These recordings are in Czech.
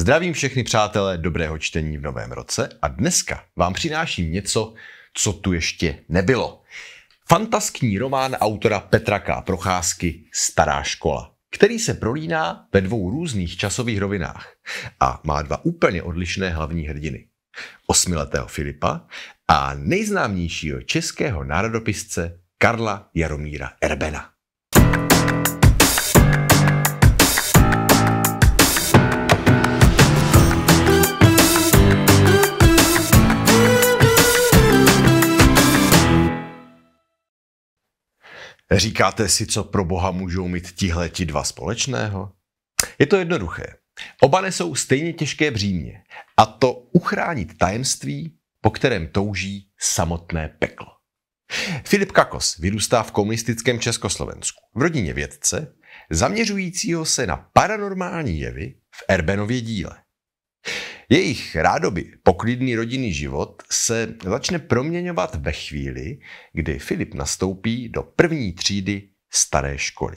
Zdravím všechny přátelé dobrého čtení v novém roce a dneska vám přináším něco, co tu ještě nebylo. Fantaskní román autora Petra K. Procházky Stará škola, který se prolíná ve dvou různých časových rovinách a má dva úplně odlišné hlavní hrdiny. Osmiletého Filipa a nejznámějšího českého národopisce Karla Jaromíra Erbena. Říkáte si, co pro boha můžou mít ti dva společného? Je to jednoduché. Oba nesou stejně těžké břímě, a to uchránit tajemství, po kterém touží samotné peklo. Filip Kakos vyrůstá v komunistickém Československu v rodině vědce, zaměřujícího se na paranormální jevy v Erbenově díle. Jejich rádoby poklidný rodinný život se začne proměňovat ve chvíli, kdy Filip nastoupí do první třídy staré školy.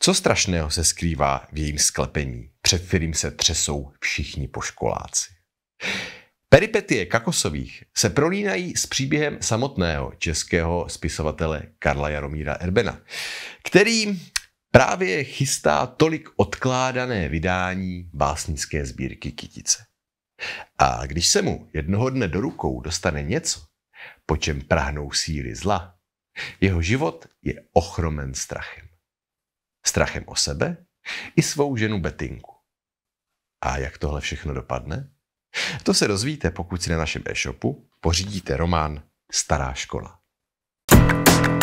Co strašného se skrývá v jejím sklepení, před kterým se třesou všichni poškoláci? Peripetie Kakosových se prolínají s příběhem samotného českého spisovatele Karla Jaromíra Erbena, který právě chystá tolik odkládané vydání básnické sbírky Kytice. A když se mu jednoho dne do rukou dostane něco, po čem prahnou síly zla, jeho život je ochromen strachem. Strachem o sebe i svou ženu Betinku. A jak tohle všechno dopadne? To se dozvíte, pokud si na našem e-shopu pořídíte román Stará škola. thank you